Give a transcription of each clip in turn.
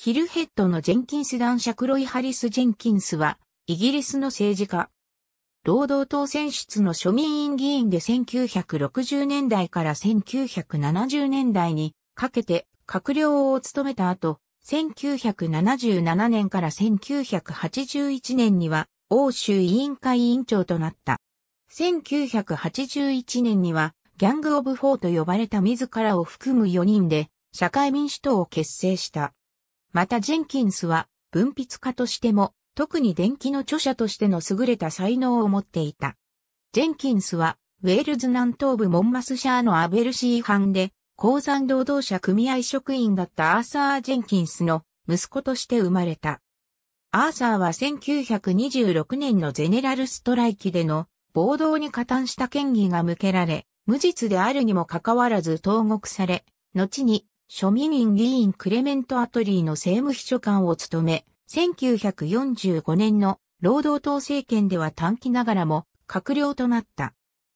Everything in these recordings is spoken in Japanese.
ヒルヘッドのジェンキンス男爵ロイ・ハリス・ジェンキンスは、イギリスの政治家。労働党選出の庶民院議員で1960年代から1970年代にかけて閣僚を務めた後、1977年から1981年には欧州委員会委員長となった。1981年にはギャング・オブ・フォーと呼ばれた自らを含む4人で社会民主党を結成した。またジェンキンスは文筆家としても、特に電気の著者としての優れた才能を持っていた。ジェンキンスは、ウェールズ南東部モンマスシャーのアベルシー藩で、鉱山労働者組合職員だったアーサー・ジェンキンスの息子として生まれた。アーサーは1926年のゼネラルストライキでの暴動に加担した権威が向けられ、無実であるにもかかわらず投獄され、後に庶民院議員クレメント・アトリーの政務秘書官を務め、1945年の労働党政権では短期ながらも閣僚となった。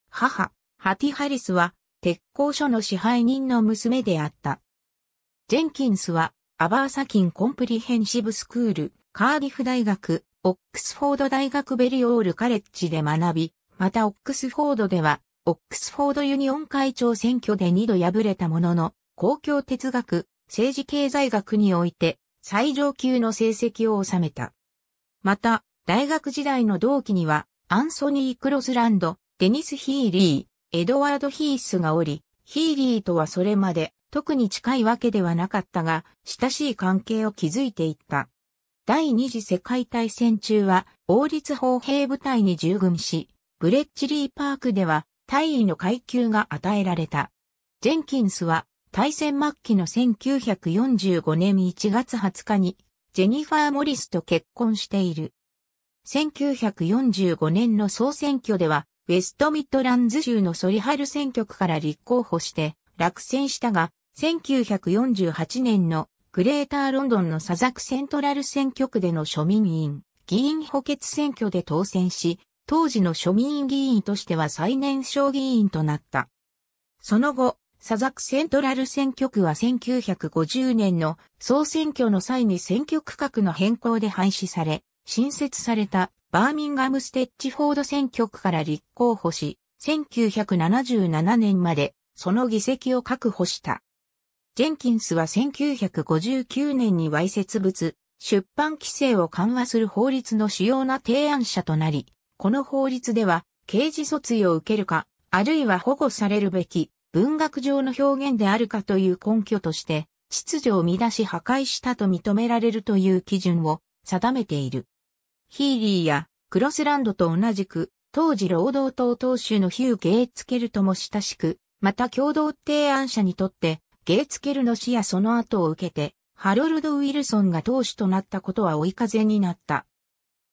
母、ハティ・ハリスは鉄工所の支配人の娘であった。ジェンキンスはアバーサキン・コンプリヘンシブ・スクール、カーディフ大学、オックスフォード大学ベリオール・カレッジで学び、またオックスフォードでは、オックスフォードユニオン会長選挙で2度敗れたものの、公共哲学、政治経済学において最上級の成績を収めた。また、大学時代の同期には、アンソニー・クロスランド、デニス・ヒーリー、エドワード・ヒースがおり、ヒーリーとはそれまで特に近いわけではなかったが、親しい関係を築いていった。第二次世界大戦中は、王立砲兵部隊に従軍し、ブレッチリーパークでは、大尉の階級が与えられた。ジェンキンスは、大戦末期の1945年1月20日に、ジェニファー・モリスと結婚している。1945年の総選挙では、ウェストミッドランズ州のソリハル選挙区から立候補して落選したが、1948年のグレーターロンドンのサザクセントラル選挙区での庶民議員、議員補欠選挙で当選し、当時の庶民議員としては最年少議員となった。その後、佐ザク・セントラル選挙区は1950年の総選挙の際に選挙区画の変更で廃止され、新設されたバーミンガムステッチフォード選挙区から立候補し、1977年までその議席を確保した。ジェンキンスは1959年にわいせつ物、出版規制を緩和する法律の主要な提案者となり、この法律では刑事訴追を受けるか、あるいは保護されるべき文学上の表現であるかという根拠として、秩序を乱し破壊したと認められるという基準を定めている。ヒーリーやクロスランドと同じく、当時労働党党首のヒュー・ゲイツケルとも親しく、また共同提案者にとって、ゲイツケルの死やその後を受けて、ハロルド・ウィルソンが党首となったことは追い風になった。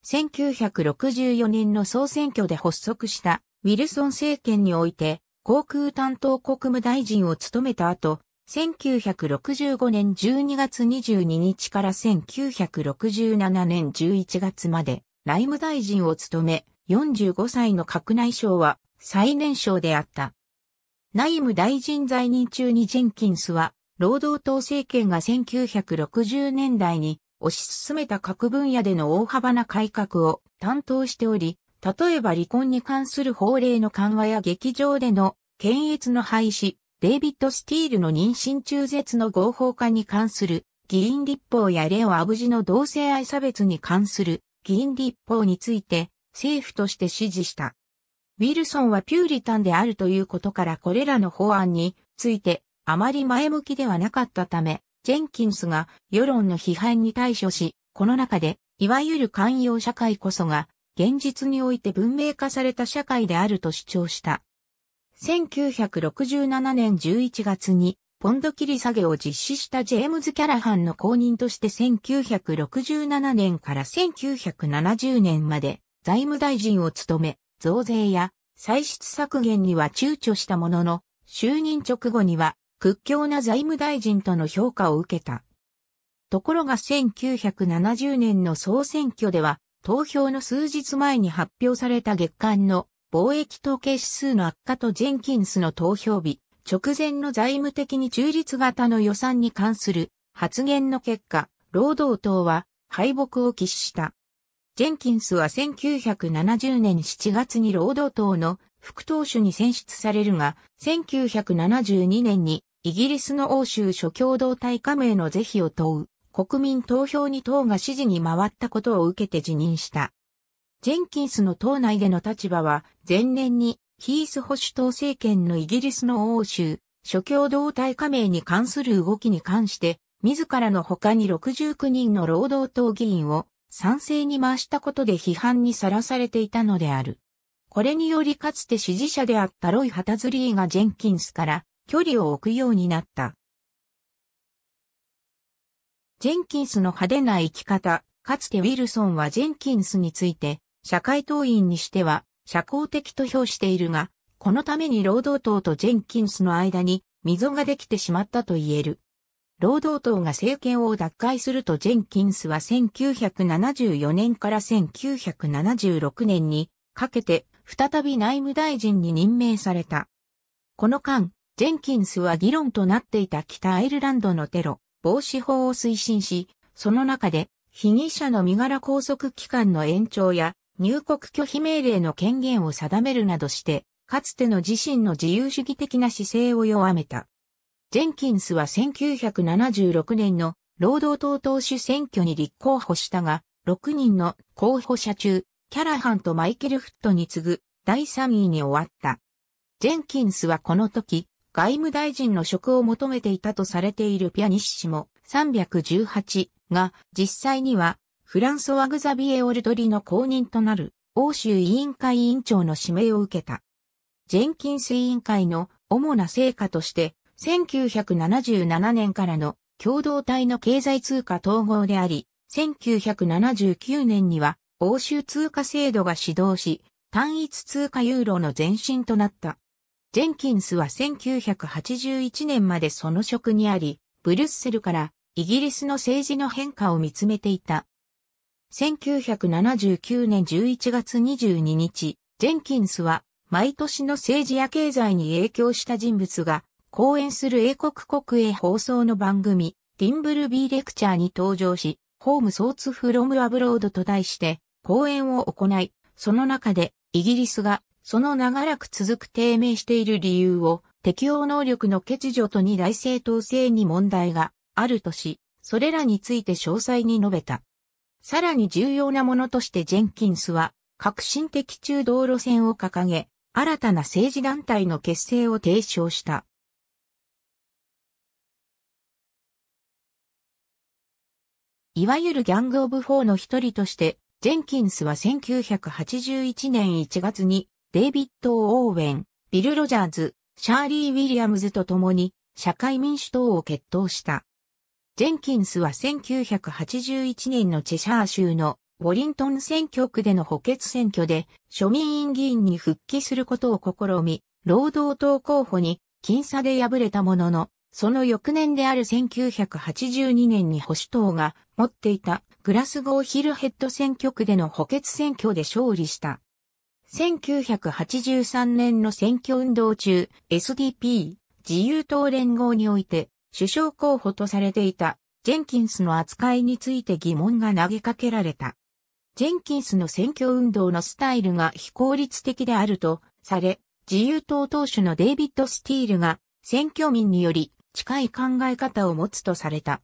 1964年の総選挙で発足したウィルソン政権において、航空担当国務大臣を務めた後、1965年12月22日から1967年11月まで内務大臣を務め、45歳の閣内省は最年少であった。内務大臣在任中にジェンキンスは、労働党政権が1960年代に推し進めた各分野での大幅な改革を担当しており、例えば離婚に関する法令の緩和や劇場での検閲の廃止、デイビッド・スティールの妊娠中絶の合法化に関する議員立法やレオ・アブジの同性愛差別に関する議員立法について政府として支持した。ウィルソンはピューリタンであるということからこれらの法案についてあまり前向きではなかったため、ジェンキンスが世論の批判に対処し、この中で、いわゆる寛容社会こそが現実において文明化された社会であると主張した。1967年11月に、ポンド切り下げを実施したジェームズ・キャラハンの後任として1967年から1970年まで財務大臣を務め、増税や歳出削減には躊躇したものの、就任直後には屈強な財務大臣との評価を受けた。ところが1970年の総選挙では投票の数日前に発表された月間の貿易統計指数の悪化とジェンキンスの投票日、直前の財務的に中立型の予算に関する発言の結果、労働党は敗北を喫した。ジェンキンスは1970年7月に労働党の副党首に選出されるが、1972年にイギリスの欧州諸共同体加盟の是非を問う国民投票に党が支持に回ったことを受けて辞任した。ジェンキンスの党内での立場は、前年にヒース保守党政権のイギリスの欧州、諸共同体加盟に関する動きに関して、自らの他に69人の労働党議員を賛成に回したことで批判にさらされていたのである。これによりかつて支持者であったロイ・ハタズリーがジェンキンスから距離を置くようになった。ジェンキンスの派手な生き方、かつてウィルソンはジェンキンスについて、社会党員にしては、社交的と評しているが、このために労働党とジェンキンスの間に溝ができてしまったと言える。労働党が政権を奪回するとジェンキンスは1974年から1976年にかけて再び内務大臣に任命された。この間、ジェンキンスは議論となっていた北アイルランドのテロ、防止法を推進し、その中で被疑者の身柄拘束期間の延長や入国拒否命令の権限を定めるなどして、かつての自身の自由主義的な姿勢を弱めた。ジェンキンスは1976年の労働党党首選挙に立候補したが、6人の候補者中、キャラハンとマイケル・フットに次ぐ第3位に終わった。ジェンキンスはこの時、外務大臣の職を求めていたとされているピアニッシモ318が実際にはフランソワ・グザビエ・オルドリの公認となる欧州委員会委員長の指名を受けた。ジェンキンス委員会の主な成果として1977年からの共同体の経済通貨統合であり、1979年には欧州通貨制度が始動し、単一通貨ユーロの前身となった。ジェンキンスは1981年までその職にあり、ブリュッセルからイギリスの政治の変化を見つめていた。1979年11月22日、ジェンキンスは毎年の政治や経済に影響した人物が講演する英国国営放送の番組、ディンブルビーレクチャーに登場し、ホームソーツフロムアブロードと題して講演を行い、その中でイギリスがその長らく続く低迷している理由を、適応能力の欠如と二大正当性に問題があるとし、それらについて詳細に述べた。さらに重要なものとしてジェンキンスは、革新的中道路線を掲げ、新たな政治団体の結成を提唱した。いわゆるギャング・オブ・フォーの一人として、ジェンキンスは1981年1月にデイビッド・オーウェン、ビル・ロジャーズ、シャーリー・ウィリアムズと共に社会民主党を決闘した。ジェンキンスは1981年のチェシャー州のウォリントン選挙区での補欠選挙で庶民院議員に復帰することを試み、労働党候補に僅差で敗れたものの、その翌年である1982年に保守党が持っていたグラスゴーヒルヘッド選挙区での補欠選挙で勝利した。1983年の選挙運動中、SDP、自由党連合において、首相候補とされていた、ジェンキンスの扱いについて疑問が投げかけられた。ジェンキンスの選挙運動のスタイルが非効率的であるとされ、自由党党首のデイビッド・スティールが選挙民により近い考え方を持つとされた。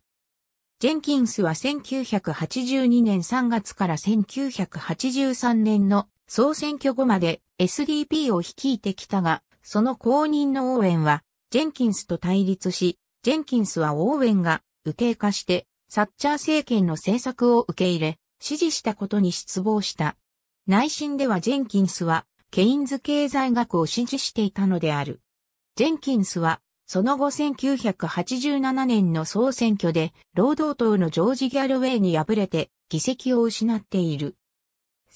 ジェンキンスは1982年3月から1983年の総選挙後まで SDP を率いてきたが、その後任のオーウェンは、ジェンキンスと対立し、ジェンキンスはオーウェンが右傾化して、サッチャー政権の政策を受け入れ、支持したことに失望した。内心ではジェンキンスは、ケインズ経済学を支持していたのである。ジェンキンスは、その後1987年の総選挙で、労働党のジョージ・ギャルウェイに敗れて、議席を失っている。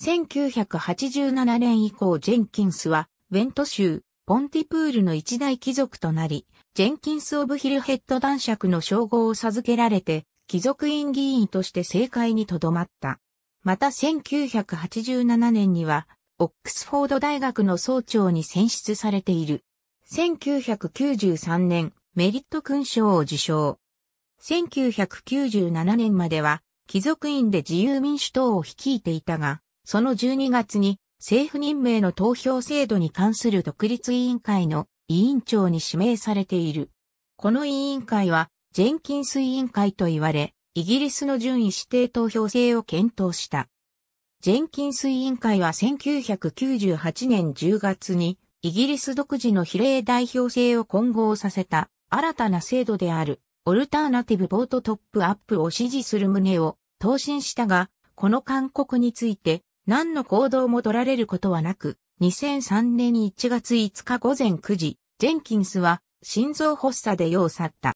1987年以降ジェンキンスは、ウェント州、ポンティプールの一大貴族となり、ジェンキンス・オブ・ヒルヘッド男爵の称号を授けられて、貴族院議員として政界に留まった。また1987年には、オックスフォード大学の総長に選出されている。1993年、メリット勲章を受賞。1997年までは、貴族院で自由民主党を率いていたが、その12月に政府任命の投票制度に関する独立委員会の委員長に指名されている。この委員会はジェンキンス委員会と言われ、イギリスの順位指定投票制を検討した。ジェンキンス委員会は1998年10月にイギリス独自の比例代表制を混合させた新たな制度であるオルターナティブボートトップアップを支持する旨を答申したが、この勧告について何の行動も取られることはなく、2003年1月5日午前9時、ジェンキンスは心臓発作で世を去った。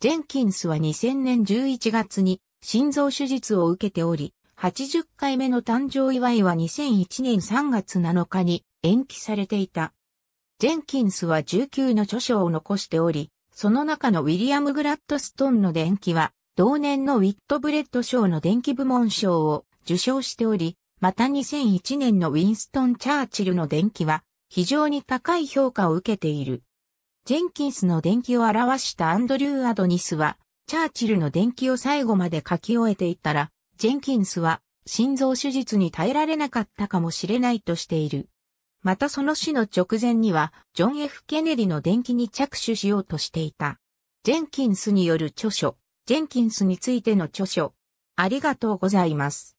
ジェンキンスは2000年11月に心臓手術を受けており、80回目の誕生祝いは2001年3月7日に延期されていた。ジェンキンスは19の著書を残しており、その中のウィリアム・グラッドストーンの伝記は、同年のウィットブレッド賞の伝記部門賞を受賞しており、また2001年のウィンストン・チャーチルの伝記は非常に高い評価を受けている。ジェンキンスの伝記を表したアンドリュー・アドニスは、チャーチルの伝記を最後まで書き終えていたら、ジェンキンスは心臓手術に耐えられなかったかもしれないとしている。またその死の直前には、ジョン・ F・ ケネディの伝記に着手しようとしていた。ジェンキンスによる著書、ジェンキンスについての著書。ありがとうございます。